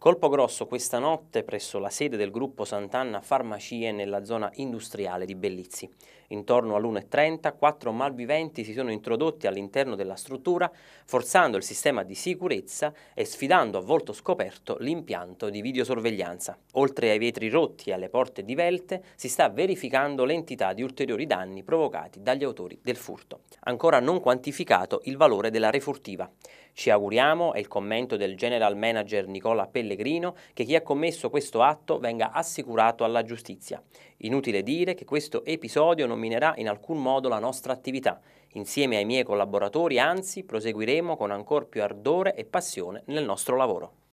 Colpo grosso questa notte presso la sede del gruppo Sant'Anna Farmacie nella zona industriale di Bellizzi. Intorno all'1.30 quattro malviventi si sono introdotti all'interno della struttura forzando il sistema di sicurezza e sfidando a volto scoperto l'impianto di videosorveglianza. Oltre ai vetri rotti e alle porte divelte si sta verificando l'entità di ulteriori danni provocati dagli autori del furto. Ancora non quantificato il valore della refurtiva. Ci auguriamo, è il commento del general manager Nicola Pellegrini, Pellegrino che chi ha commesso questo atto venga assicurato alla giustizia. Inutile dire che questo episodio non minerà in alcun modo la nostra attività. Insieme ai miei collaboratori, anzi, proseguiremo con ancor più ardore e passione nel nostro lavoro.